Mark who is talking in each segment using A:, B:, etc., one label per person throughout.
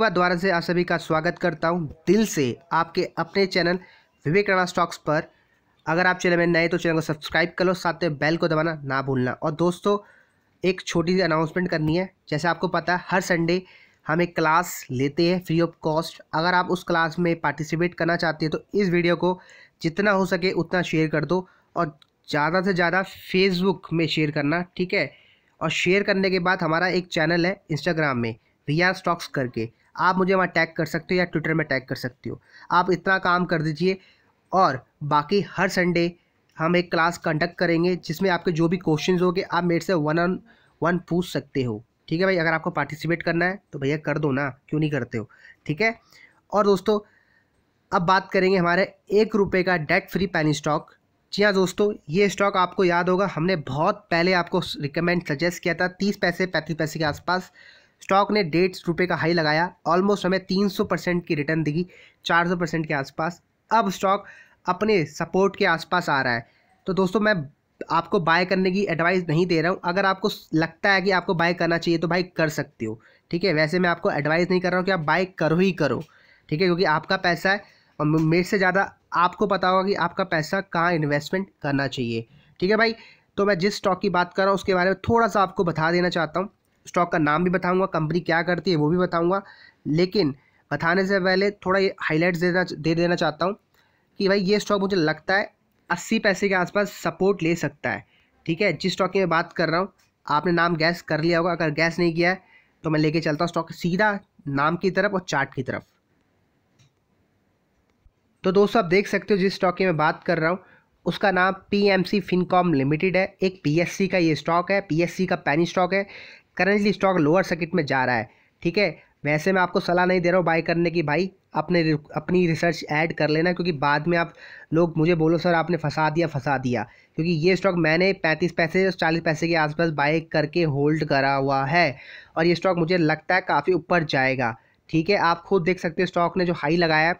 A: बार दोबारा से आप सभी का स्वागत करता हूँ दिल से आपके अपने चैनल विवेक राणा स्टॉक्स पर अगर आप चैनल में नए तो चैनल को सब्सक्राइब कर लो साथ में बेल को दबाना ना भूलना और दोस्तों एक छोटी सी अनाउंसमेंट करनी है जैसे आपको पता है हर संडे हम एक क्लास लेते हैं फ्री ऑफ कॉस्ट अगर आप उस क्लास में पार्टिसिपेट करना चाहते हैं तो इस वीडियो को जितना हो सके उतना शेयर कर दो और ज़्यादा से ज़्यादा फेसबुक में शेयर करना ठीक है और शेयर करने के बाद हमारा एक चैनल है इंस्टाग्राम में वी आर स्टॉक्स करके आप मुझे वहाँ टैग कर सकते हो या ट्विटर में टैग कर सकते हो आप इतना काम कर दीजिए और बाकी हर संडे हम एक क्लास कंडक्ट करेंगे जिसमें आपके जो भी क्वेश्चंस होंगे आप मेरे से वन ऑन वन पूछ सकते हो ठीक है भाई अगर आपको पार्टिसिपेट करना है तो भैया कर दो ना क्यों नहीं करते हो ठीक है और दोस्तों अब बात करेंगे हमारे एक रुपये का डेट फ्री पैन स्टॉक जी हाँ दोस्तों ये स्टॉक आपको याद होगा हमने बहुत पहले आपको रिकमेंड सजेस्ट किया था तीस पैसे पैंतीस पैसे के आसपास स्टॉक ने डेढ़ रुपये का हाई लगाया ऑलमोस्ट हमें तीन सौ परसेंट की रिटर्न चार सौ परसेंट के आसपास अब स्टॉक अपने सपोर्ट के आसपास आ रहा है तो दोस्तों मैं आपको बाय करने की एडवाइस नहीं दे रहा हूँ अगर आपको लगता है कि आपको बाय करना चाहिए तो भाई कर सकते हो ठीक है वैसे मैं आपको एडवाइस नहीं कर रहा हूँ कि आप बाय करो ही करो ठीक है क्योंकि आपका पैसा है और मेरे से ज़्यादा आपको पता होगा कि आपका पैसा कहाँ इन्वेस्टमेंट करना चाहिए ठीक है भाई तो मैं जिस स्टॉक की बात कर रहा हूँ उसके बारे में थोड़ा सा आपको बता देना चाहता हूँ स्टॉक का नाम भी बताऊंगा कंपनी क्या करती है वो भी बताऊंगा लेकिन बताने से पहले थोड़ा ये हाईलाइट देना दे देना चाहता हूँ कि भाई ये स्टॉक मुझे लगता है अस्सी पैसे के आसपास सपोर्ट ले सकता है ठीक है जिस स्टॉक की मैं बात कर रहा हूँ आपने नाम गैस कर लिया होगा अगर गैस नहीं किया है तो मैं लेके चलता हूँ स्टॉक सीधा नाम की तरफ और चार्ट की तरफ तो दोस्तों आप देख सकते हो जिस स्टॉक की मैं बात कर रहा हूँ उसका नाम पीएमसी फिनकॉम लिमिटेड है एक पीएससी का ये स्टॉक है पीएससी का पैनी स्टॉक है करेंटली स्टॉक लोअर सर्किट में जा रहा है ठीक है वैसे मैं आपको सलाह नहीं दे रहा हूँ बाय करने की भाई अपने अपनी रिसर्च ऐड कर लेना क्योंकि बाद में आप लोग मुझे बोलो सर आपने फंसा दिया फंसा दिया क्योंकि ये स्टॉक मैंने पैंतीस पैसे चालीस पैसे के आसपास बाय करके होल्ड करा हुआ है और ये स्टॉक मुझे लगता है काफ़ी ऊपर जाएगा ठीक है आप खुद देख सकते हैं स्टॉक ने जो हाई लगाया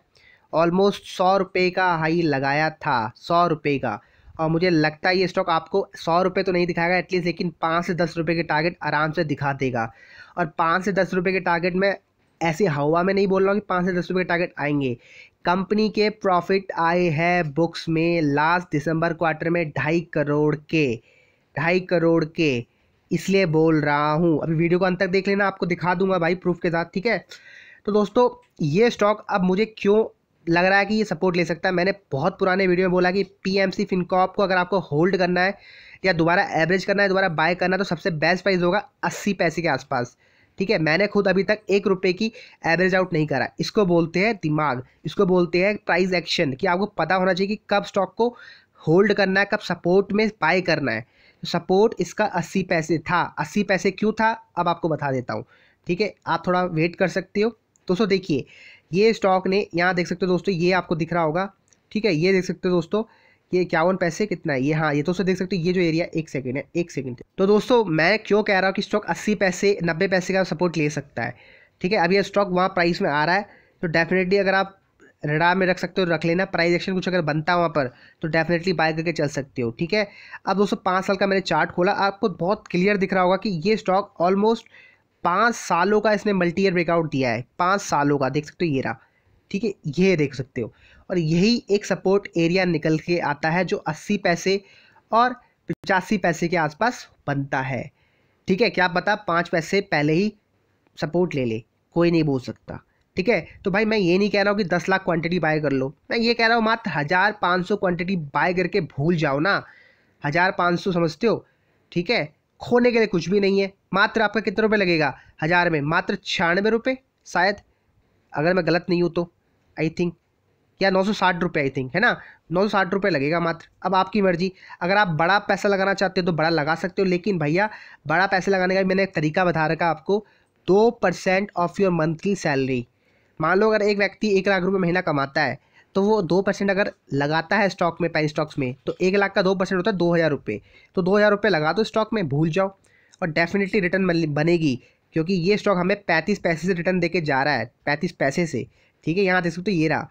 A: ऑलमोस्ट सौ रुपये का हाई लगाया था सौ रुपये का और मुझे लगता है ये स्टॉक आपको सौ रुपये तो नहीं दिखाएगा एटलीस्ट लेकिन पाँच से दस रुपये के टारगेट आराम से दिखा देगा और पाँच से दस रुपये के टारगेट में ऐसे हवा में नहीं बोल रहा हूँ कि पाँच से दस रुपये के टारगेट आएंगे कंपनी के प्रॉफिट आए हैं बुक्स में लास्ट दिसंबर क्वार्टर में ढाई करोड़ के ढाई करोड़ के इसलिए बोल रहा हूँ अभी वीडियो को अंत तक देख लेना आपको दिखा दूंगा भाई प्रूफ के साथ ठीक है तो दोस्तों ये स्टॉक अब मुझे क्यों लग रहा है कि ये सपोर्ट ले सकता है मैंने बहुत पुराने वीडियो में बोला कि पी एम सी फिनकॉप को अगर आपको होल्ड करना है या दोबारा एवरेज करना है दोबारा बाय करना है तो सबसे बेस्ट प्राइस होगा अस्सी पैसे के आसपास ठीक है मैंने खुद अभी तक एक रुपये की एवरेज आउट नहीं करा इसको बोलते हैं दिमाग इसको बोलते हैं प्राइस एक्शन कि आपको पता होना चाहिए कि कब स्टॉक को होल्ड करना है कब सपोर्ट में बाय करना है सपोर्ट तो इसका अस्सी पैसे था अस्सी पैसे क्यों था अब आपको बता देता हूँ ठीक है आप थोड़ा वेट कर सकते हो दोस्तों देखिए ये स्टॉक ने यहाँ देख सकते हो दोस्तों ये आपको दिख रहा होगा ठीक है ये देख सकते हो दोस्तों ये इक्यावन पैसे कितना है ये हाँ ये तो देख सकते हो ये जो एरिया एक सेकेंड है एक सेकेंड तो दोस्तों मैं क्यों कह रहा हूँ कि स्टॉक अस्सी पैसे नब्बे पैसे का सपोर्ट ले सकता है ठीक है अब यह स्टॉक वहाँ प्राइस में आ रहा है तो डेफिनेटली अगर आप रडार में रख सकते हो रख लेना प्राइस एक्शन कुछ अगर बनता है वहाँ पर तो डेफिनेटली बाय करके चल सकते हो ठीक है अब दोस्तों पाँच साल का मैंने चार्ट खोला आपको बहुत क्लियर दिख रहा होगा कि ये स्टॉक ऑलमोस्ट पाँच सालों का इसने मल्टी ईयर ब्रेकआउट दिया है पाँच सालों का देख सकते हो ये रहा ठीक है ये देख सकते हो और यही एक सपोर्ट एरिया निकल के आता है जो अस्सी पैसे और पचासी पैसे के आसपास बनता है ठीक है क्या पता पाँच पैसे पहले ही सपोर्ट ले ले कोई नहीं बोल सकता ठीक है तो भाई मैं ये नहीं कह रहा हूँ कि दस लाख क्वांटिटी बाय कर लो मैं ये कह रहा हूँ मात्र हज़ार पाँच सौ क्वान्टिटी बाय करके भूल जाओ ना हज़ार पाँच सौ समझते हो ठीक है खोने के लिए कुछ भी नहीं है मात्र आपका कितने रुपये लगेगा हज़ार में मात्र छियानवे रुपये शायद अगर मैं गलत नहीं हूँ तो आई थिंक या नौ सौ साठ रुपये आई थिंक है ना नौ सौ साठ रुपये लगेगा मात्र अब आपकी मर्जी अगर आप बड़ा पैसा लगाना चाहते हो तो बड़ा लगा सकते हो लेकिन भैया बड़ा पैसा लगाने का मैंने एक तरीका बता रखा आपको दो percent of your monthly salary मान लो अगर एक व्यक्ति एक लाख रुपये महीना कमाता है तो वो दो परसेंट अगर लगाता है स्टॉक में पैन स्टॉक्स में तो एक लाख का दो परसेंट होता है दो हज़ार रुपये तो दो हज़ार रुपये लगा दो स्टॉक में भूल जाओ और डेफिनेटली रिटर्न बनेगी क्योंकि ये स्टॉक हमें पैंतीस पैसे से रिटर्न देके जा रहा है पैंतीस पैसे से ठीक है यहाँ देख सकते हो ये रहा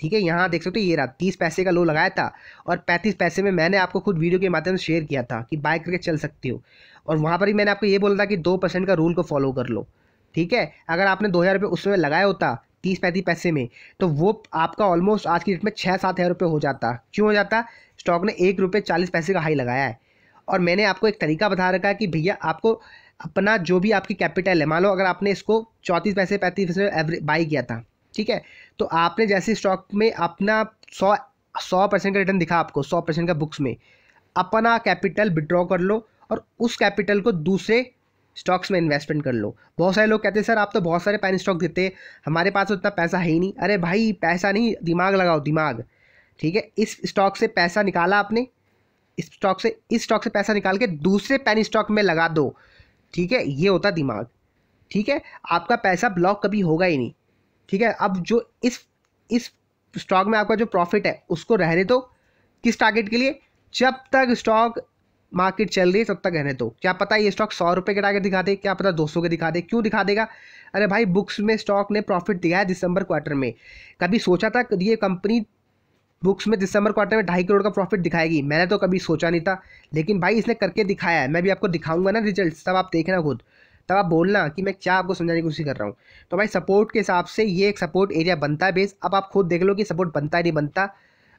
A: ठीक है यहाँ देख सकते हो ये रहा तीस पैसे का लो लगाया था और पैंतीस पैसे में मैंने आपको खुद वीडियो के माध्यम से शेयर किया था कि बाय करके चल सकते हो और वहाँ पर ही मैंने आपको ये बोला था कि दो परसेंट का रूल को फॉलो कर लो ठीक है अगर आपने दो हज़ार रुपये उसमें लगाया होता तीस पैंतीस पैसे में तो वो आपका ऑलमोस्ट आज की डेट में छः सात हज़ार रुपये हो जाता क्यों हो जाता स्टॉक ने एक रुपये चालीस पैसे का हाई लगाया है और मैंने आपको एक तरीका बता रखा है कि भैया आपको अपना जो भी आपकी कैपिटल है मान लो अगर आपने इसको चौंतीस पैसे पैंतीस पैसे एवरेज बाई किया था ठीक है तो आपने जैसे स्टॉक में अपना सौ सौ परसेंट का रिटर्न दिखा आपको सौ परसेंट का बुक्स में अपना कैपिटल विड्रॉ कर लो और उस कैपिटल को दूसरे स्टॉक्स में इन्वेस्टमेंट कर लो बहुत सारे लोग कहते हैं सर आप तो बहुत सारे पैन स्टॉक देते हमारे पास उतना तो पैसा है ही नहीं अरे भाई पैसा नहीं दिमाग लगाओ दिमाग ठीक है इस स्टॉक से पैसा निकाला आपने इस स्टॉक से इस स्टॉक से पैसा निकाल के दूसरे पैन स्टॉक में लगा दो ठीक है ये होता दिमाग ठीक है आपका पैसा ब्लॉक कभी होगा ही नहीं ठीक है अब जो इस इस स्टॉक में आपका जो प्रॉफिट है उसको रहने दो किस टारगेट के लिए जब तक स्टॉक मार्केट चल रही है तब तक रहने दो क्या पता ये स्टॉक सौ रुपये के टारगेट दिखा दे क्या पता दो सौ के दिखा दे क्यों दिखा देगा अरे भाई बुक्स में स्टॉक ने प्रॉफिट दिया है दिसंबर क्वार्टर में कभी सोचा था ये कंपनी बुक्स में दिसंबर क्वार्टर में ढाई करोड़ का प्रॉफिट दिखाएगी मैंने तो कभी सोचा नहीं था लेकिन भाई इसने करके दिखाया है मैं भी आपको दिखाऊंगा ना रिजल्ट तब आप देखना खुद तब आप बोलना कि मैं क्या आपको समझाने की कोशिश कर रहा हूँ तो भाई सपोर्ट के हिसाब से ये एक सपोर्ट एरिया बनता है बेस अब आप खुद देख लो कि सपोर्ट बनता है नहीं बनता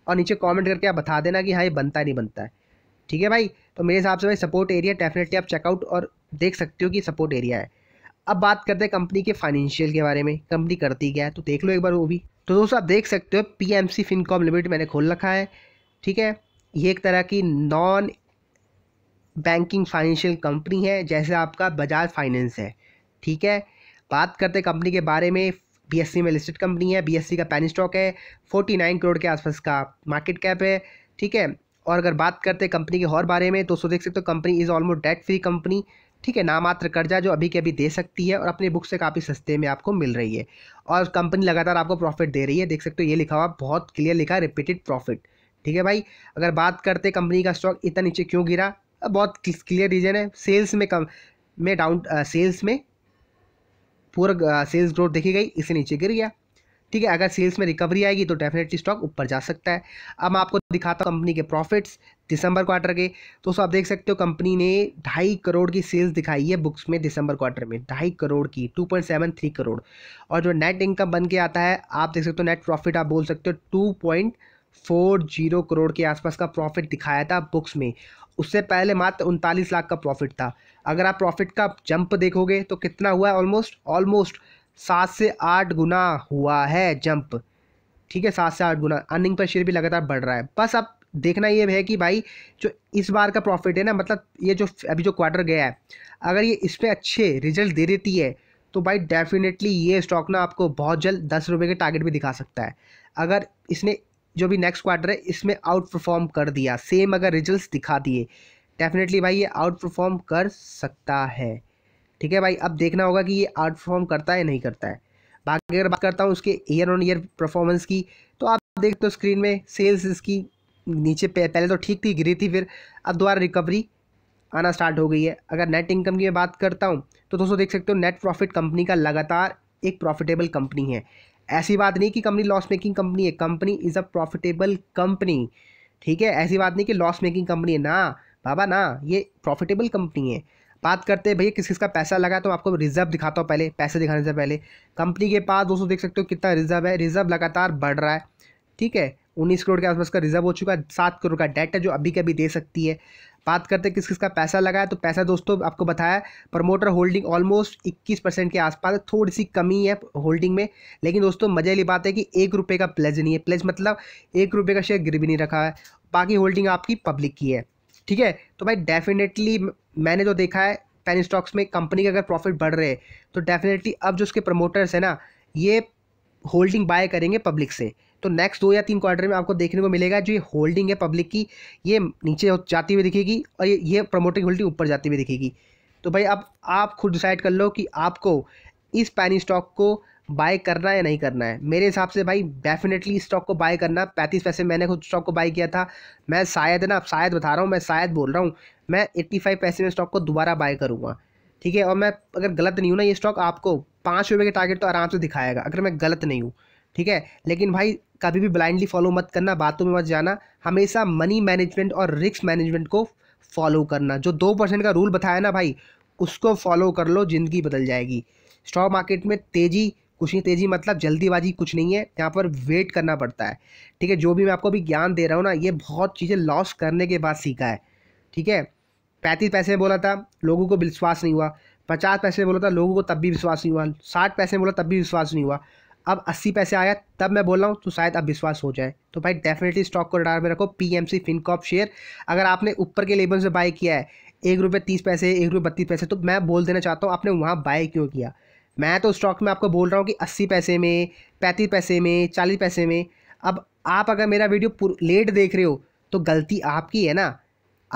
A: और नीचे कॉमेंट करके आप बता देना कि हाँ ये बनता नहीं बनता है ठीक है भाई तो मेरे हिसाब से भाई सपोर्ट एरिया डेफिनेटली आप चेकआउट और देख सकते हो कि सपोर्ट एरिया है अब बात करते हैं कंपनी के फाइनेंशियल के बारे में कंपनी करती क्या है तो देख लो एक बार वो भी तो दोस्तों आप देख सकते हो P M C Fincorp limited मैंने खोल रखा है ठीक है ये एक तरह की नॉन बैंकिंग फाइनेंशियल कंपनी है जैसे आपका बजाज फाइनेंस है ठीक है बात करते हैं कंपनी के बारे में सी में लिस्टेड कंपनी है सी का पैन स्टॉक है फोर्टी नाइन करोड़ के आसपास का मार्केट कैप है ठीक है और अगर बात करते हैं कंपनी के और बारे में तो सो देख सकते हो company is almost debt free company ठीक है नामात्र कर्जा जो अभी के अभी दे सकती है और अपने बुक से काफ़ी सस्ते में आपको मिल रही है और कंपनी लगातार आपको प्रॉफिट दे रही है देख सकते हो ये लिखा हुआ बहुत क्लियर लिखा है रिपीटेड प्रॉफिट ठीक है भाई अगर बात करते कंपनी का स्टॉक इतना नीचे क्यों गिरा बहुत क्लियर रीज़न है सेल्स में कम में डाउन सेल्स में पूरा सेल्स ग्रोथ देखी गई इसे नीचे गिर गया ठीक है अगर सेल्स में रिकवरी आएगी तो डेफिनेटली स्टॉक ऊपर जा सकता है अब मैं आपको दिखाता हूँ कंपनी के प्रॉफिट्स दिसंबर क्वार्टर के तो आप देख सकते हो कंपनी ने ढाई करोड़ की सेल्स दिखाई है बुक्स में दिसंबर क्वार्टर में ढाई करोड़ की two point seven three crore और जो नेट इनकम बन के आता है आप देख सकते हो नेट प्रॉफिट आप बोल सकते हो two point four zero crore के आसपास का प्रॉफिट दिखाया था बुक्स में उससे पहले मात्र उनतालीस लाख का प्रॉफिट था अगर आप प्रॉफिट का जंप देखोगे तो कितना हुआ है ऑलमोस्ट ऑलमोस्ट सात से आठ गुना हुआ है जंप ठीक है सात से आठ गुना अर्निंग पर शेयर भी लगातार बढ़ रहा है बस अब देखना ये है कि भाई जो इस बार का प्रॉफिट है ना मतलब ये जो अभी जो क्वार्टर गया है अगर ये इस पर अच्छे रिजल्ट दे देती है तो भाई डेफिनेटली ये स्टॉक ना आपको बहुत जल्द दस रुपये के टारगेट भी दिखा सकता है अगर इसने जो भी नेक्स्ट क्वार्टर है इसमें आउट परफॉर्म कर दिया सेम अगर रिजल्ट दिखा दिए डेफिनेटली भाई ये आउट परफॉर्म कर सकता है ठीक है भाई अब देखना होगा कि ये आउट परफॉर्म करता है नहीं करता है बाकी अगर बात करता हूँ उसके ईयर ऑन ईयर परफॉर्मेंस की तो आप देख तो स्क्रीन में सेल्स इसकी नीचे पहले तो ठीक थी गिरी थी फिर अब दोबारा रिकवरी आना स्टार्ट हो गई है अगर नेट इनकम की मैं बात करता हूँ तो दोस्तों देख सकते हो नेट प्रॉफिट कंपनी का लगातार एक प्रॉफिटेबल कंपनी है ऐसी बात नहीं कि कंपनी लॉस मेकिंग कंपनी है company is a profitable company ठीक है ऐसी बात नहीं कि लॉस मेकिंग कंपनी है ना बाबा ना ये प्रॉफिटेबल कंपनी है बात करते हैं भैया किस किस का पैसा लगा तो आपको रिजर्व दिखाता हूँ पहले पैसे दिखाने से पहले कंपनी के पास दोस्तों देख सकते हो कितना रिजर्व है रिजर्व लगातार बढ़ रहा है ठीक है उन्नीस करोड़ के आसपास का रिजर्व हो चुका है सात करोड़ का डेट है जो अभी कभी दे सकती है बात करते हैं किस किस का पैसा लगा है तो पैसा दोस्तों आपको बताया प्रमोटर होल्डिंग ऑलमोस्ट 21 परसेंट के आसपास थोड़ी सी कमी है होल्डिंग में लेकिन दोस्तों मजे वाली बात है कि एक रुपये का प्लेज नहीं है प्लेज मतलब एक रुपये का शेयर गिर भी नहीं रखा है बाकी होल्डिंग आपकी पब्लिक की है ठीक है तो भाई डेफिनेटली मैंने जो देखा है पेन स्टॉक्स में कंपनी के अगर प्रॉफिट बढ़ रहे तो डेफिनेटली अब जो उसके प्रमोटर्स हैं ना ये होल्डिंग बाय करेंगे पब्लिक से तो नेक्स्ट दो या तीन क्वार्टर में आपको देखने को मिलेगा जो ये होल्डिंग है पब्लिक की ये नीचे जाती हुई दिखेगी और ये ये प्रमोटिंग होल्डिंग ऊपर जाती हुई दिखेगी तो भाई अब आप खुद डिसाइड कर लो कि आपको इस पैनी स्टॉक को बाय करना है नहीं करना है मेरे हिसाब से भाई डेफिनेटली स्टॉक को बाय करना पैंतीस पैसे मैंने खुद स्टॉक को बाय किया था मैं शायद ना शायद बता रहा हूँ मैं शायद बोल रहा हूँ मैं एट्टी फाइव पैसे में स्टॉक को दोबारा बाय करूँगा ठीक है और मैं अगर गलत नहीं हूँ ना ये स्टॉक आपको पाँच रुपये के टारगेट तो आराम से दिखाएगा अगर मैं गलत नहीं हूँ ठीक है लेकिन भाई कभी भी ब्लाइंडली फॉलो मत करना बातों में मत जाना हमेशा मनी मैनेजमेंट और रिस्क मैनेजमेंट को फॉलो करना जो दो परसेंट का रूल बताया ना भाई उसको फॉलो कर लो ज़िंदगी बदल जाएगी स्टॉक मार्केट में तेज़ी कुछ नहीं तेज़ी मतलब जल्दीबाजी कुछ नहीं है यहाँ पर वेट करना पड़ता है ठीक है जो भी मैं आपको अभी ज्ञान दे रहा हूँ ना ये बहुत चीज़ें लॉस करने के बाद सीखा है ठीक है पैंतीस पैसे बोला था लोगों को विश्वास नहीं हुआ पचास पैसे बोला था लोगों को तब भी विश्वास नहीं हुआ साठ पैसे बोला तब भी विश्वास नहीं हुआ अब अस्सी पैसे आया तब मैं बोल रहा हूँ तो शायद अब विश्वास हो जाए तो भाई डेफिनेटली स्टॉक को रडार में रखो पीएमसी फिनकॉप शेयर अगर आपने ऊपर के लेवल से बाय किया है एक रुपये तीस पैसे एक रुपये बत्तीस पैसे तो मैं बोल देना चाहता हूँ आपने वहाँ बाय क्यों किया मैं तो स्टॉक में आपको बोल रहा हूँ कि अस्सी पैसे में पैंतीस पैसे में चालीस पैसे में अब आप अगर मेरा वीडियो लेट देख रहे हो तो गलती आपकी है ना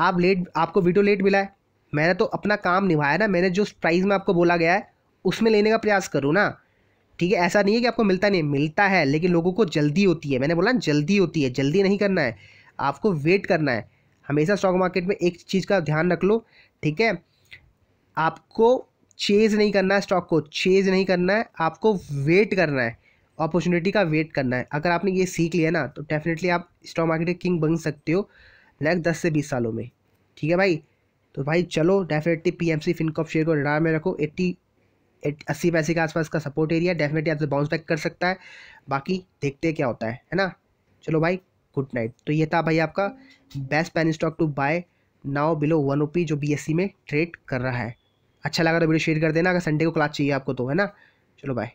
A: आप लेट आपको वीडियो लेट मिला है मैंने तो अपना काम निभाया ना मैंने जो प्राइस में आपको बोला गया है उसमें लेने का प्रयास करूँ ना ठीक है ऐसा नहीं है कि आपको मिलता नहीं मिलता है लेकिन लोगों को जल्दी होती है मैंने बोला जल्दी होती है जल्दी नहीं करना है आपको वेट करना है हमेशा स्टॉक मार्केट में एक चीज़ का ध्यान रख लो ठीक है आपको चेज़ नहीं करना है स्टॉक को चेज़ नहीं करना है आपको वेट करना है अपॉर्चुनिटी का वेट करना है अगर आपने ये सीख लिया ना तो डेफिनेटली आप स्टॉक मार्केट के किंग बन सकते हो नेक्स्ट दस से बीस सालों में ठीक है भाई तो भाई चलो definitely P M C Fincorp share को रडार में रखो एट्टी अस्सी पैसे के आसपास का सपोर्ट एरिया डेफिनेटली आपसे बाउंस बैक कर सकता है बाकी देखते क्या होता है है ना चलो भाई गुड नाइट तो ये था भाई आपका best penny stock to buy now below one rupee जो सी e में ट्रेड कर रहा है अच्छा लगा तो वीडियो शेयर कर देना अगर संडे को क्लास चाहिए आपको तो है ना चलो बाय